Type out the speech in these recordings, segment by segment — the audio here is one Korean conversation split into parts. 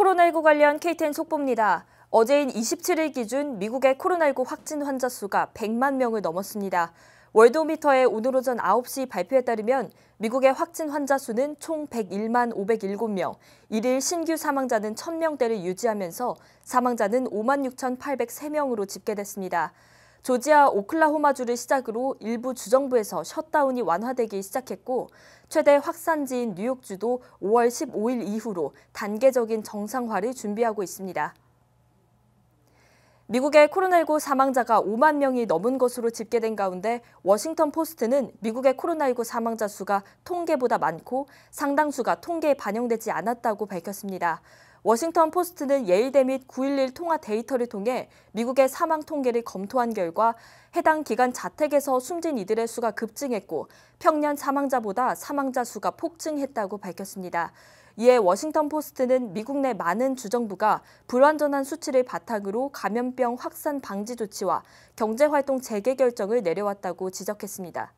코로나19 관련 KTN 속보입니다. 어제인 27일 기준 미국의 코로나19 확진 환자 수가 100만 명을 넘었습니다. 월도미터의 오늘 오전 9시 발표에 따르면 미국의 확진 환자 수는 총 101만 507명, 일일 신규 사망자는 1000명대를 유지하면서 사망자는 5만 6,803명으로 집계됐습니다. 조지아 오클라호마주를 시작으로 일부 주정부에서 셧다운이 완화되기 시작했고 최대 확산지인 뉴욕주도 5월 15일 이후로 단계적인 정상화를 준비하고 있습니다. 미국의 코로나19 사망자가 5만 명이 넘은 것으로 집계된 가운데 워싱턴 포스트는 미국의 코로나19 사망자 수가 통계보다 많고 상당수가 통계에 반영되지 않았다고 밝혔습니다. 워싱턴 포스트는 예일대 및 9.11 통화 데이터를 통해 미국의 사망 통계를 검토한 결과 해당 기간 자택에서 숨진 이들의 수가 급증했고 평년 사망자보다 사망자 수가 폭증했다고 밝혔습니다. 이에 워싱턴 포스트는 미국 내 많은 주정부가 불완전한 수치를 바탕으로 감염병 확산 방지 조치와 경제활동 재개 결정을 내려왔다고 지적했습니다.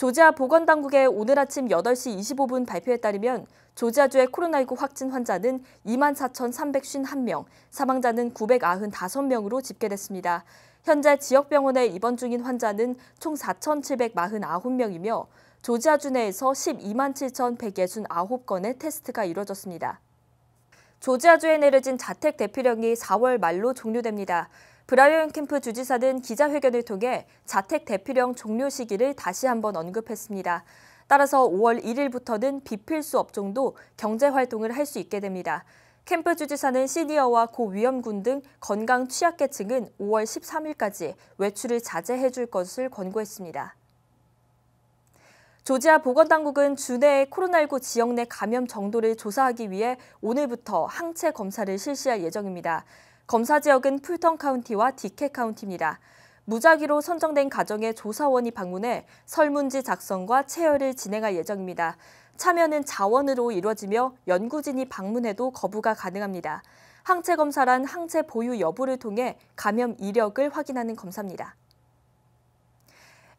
조지아 보건당국의 오늘 아침 8시 25분 발표에 따르면 조지아주의 코로나19 확진 환자는 24,351명, 사망자는 995명으로 집계됐습니다. 현재 지역병원에 입원 중인 환자는 총 4,749명이며 조지아주 내에서 12만 7,169건의 테스트가 이뤄졌습니다. 조지아주에 내려진 자택 대피령이 4월 말로 종료됩니다. 브라이언 캠프 주지사는 기자회견을 통해 자택 대피령 종료 시기를 다시 한번 언급했습니다. 따라서 5월 1일부터는 비필수 업종도 경제 활동을 할 수 있게 됩니다. 캠프 주지사는 시니어와 고위험군 등 건강 취약계층은 5월 13일까지 외출을 자제해 줄 것을 권고했습니다. 조지아 보건당국은 주내의 코로나19 지역 내 감염 정도를 조사하기 위해 오늘부터 항체 검사를 실시할 예정입니다. 검사 지역은 풀턴 카운티와 디케 카운티입니다. 무작위로 선정된 가정의 조사원이 방문해 설문지 작성과 체열을 진행할 예정입니다. 참여는 자원으로 이루어지며 연구진이 방문해도 거부가 가능합니다. 항체 검사란 항체 보유 여부를 통해 감염 이력을 확인하는 검사입니다.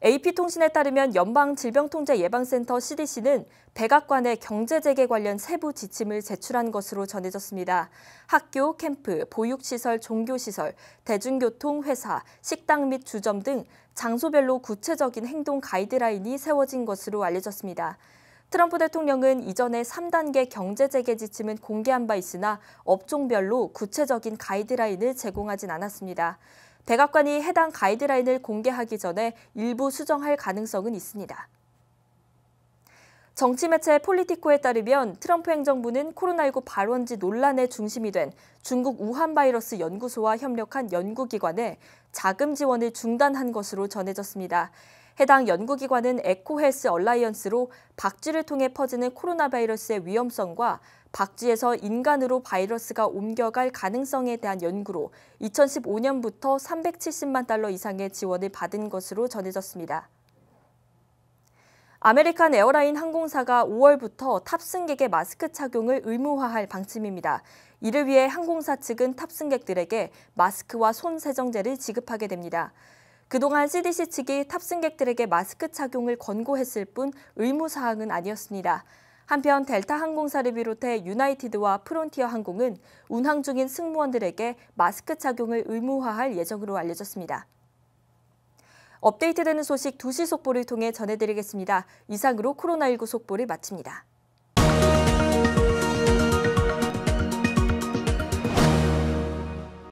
AP통신에 따르면 연방질병통제예방센터 CDC는 백악관의 경제재개 관련 세부 지침을 제출한 것으로 전해졌습니다. 학교, 캠프, 보육시설, 종교시설, 대중교통, 회사, 식당 및 주점 등 장소별로 구체적인 행동 가이드라인이 세워진 것으로 알려졌습니다. 트럼프 대통령은 이전에 3단계 경제재개 지침은 공개한 바 있으나 업종별로 구체적인 가이드라인을 제공하진 않았습니다. 백악관이 해당 가이드라인을 공개하기 전에 일부 수정할 가능성은 있습니다. 정치매체 폴리티코에 따르면 트럼프 행정부는 코로나19 발원지 논란의 중심이 된 중국 우한 바이러스 연구소와 협력한 연구기관에 자금 지원을 중단한 것으로 전해졌습니다. 해당 연구기관은 에코헬스 얼라이언스로 박쥐를 통해 퍼지는 코로나 바이러스의 위험성과 박쥐에서 인간으로 바이러스가 옮겨갈 가능성에 대한 연구로 2015년부터 370만 달러 이상의 지원을 받은 것으로 전해졌습니다. 아메리칸 에어라인 항공사가 5월부터 탑승객의 마스크 착용을 의무화할 방침입니다. 이를 위해 항공사 측은 탑승객들에게 마스크와 손 세정제를 지급하게 됩니다. 그동안 CDC 측이 탑승객들에게 마스크 착용을 권고했을 뿐 의무 사항은 아니었습니다. 한편 델타 항공사를 비롯해 유나이티드와 프론티어 항공은 운항 중인 승무원들에게 마스크 착용을 의무화할 예정으로 알려졌습니다. 업데이트되는 소식 2시 속보를 통해 전해드리겠습니다. 이상으로 코로나19 속보를 마칩니다.